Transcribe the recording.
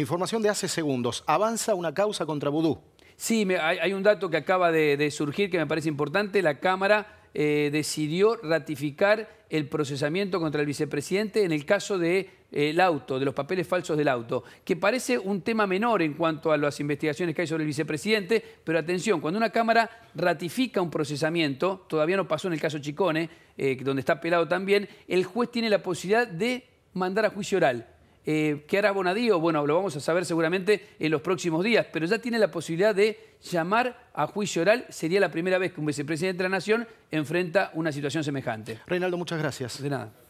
Información de hace segundos. Avanza una causa contra Vudú. Sí, hay, un dato que acaba de, surgir que me parece importante. La Cámara eh, decidió ratificar el procesamiento contra el vicepresidente en el caso de eh, auto, de los papeles falsos del auto, que parece un tema menor en cuanto a las investigaciones que hay sobre el vicepresidente, pero atención, cuando una Cámara ratifica un procesamiento, todavía no pasó en el caso Chicone, eh, donde está pelado también, el juez tiene la posibilidad de mandar a juicio oral. Eh, ¿Qué hará Bonadío? Bueno, lo vamos a saber seguramente en los próximos días, pero ya tiene la posibilidad de llamar a juicio oral. Sería la primera vez que un vicepresidente de la Nación enfrenta una situación semejante. Reinaldo, muchas gracias. De nada.